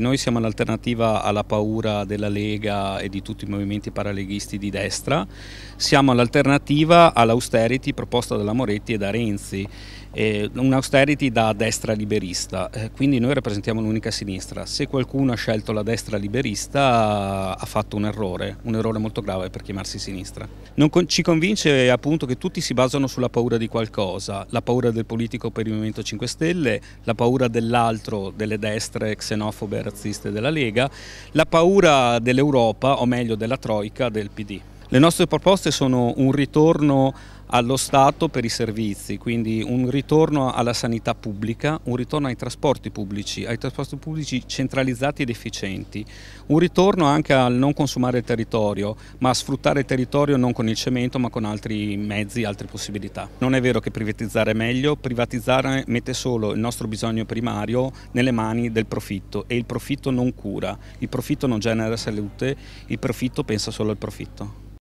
Noi siamo l'alternativa alla paura della Lega e di tutti i movimenti paraleghisti di destra, siamo l'alternativa all'austerity proposta dalla Moretti e da Renzi, eh, un da destra liberista, eh, quindi noi rappresentiamo l'unica sinistra. Se qualcuno ha scelto la destra liberista ha fatto un errore, un errore molto grave per chiamarsi sinistra. Non con ci convince appunto che tutti si basano sulla paura di qualcosa, la paura del politico per il Movimento 5 Stelle, la paura dell'altro, delle destre xenofobe razziste della Lega, la paura dell'Europa, o meglio della Troica, del PD. Le nostre proposte sono un ritorno allo Stato per i servizi, quindi un ritorno alla sanità pubblica, un ritorno ai trasporti pubblici, ai trasporti pubblici centralizzati ed efficienti, un ritorno anche al non consumare il territorio, ma a sfruttare il territorio non con il cemento ma con altri mezzi, altre possibilità. Non è vero che privatizzare è meglio, privatizzare mette solo il nostro bisogno primario nelle mani del profitto e il profitto non cura, il profitto non genera salute, il profitto pensa solo al profitto.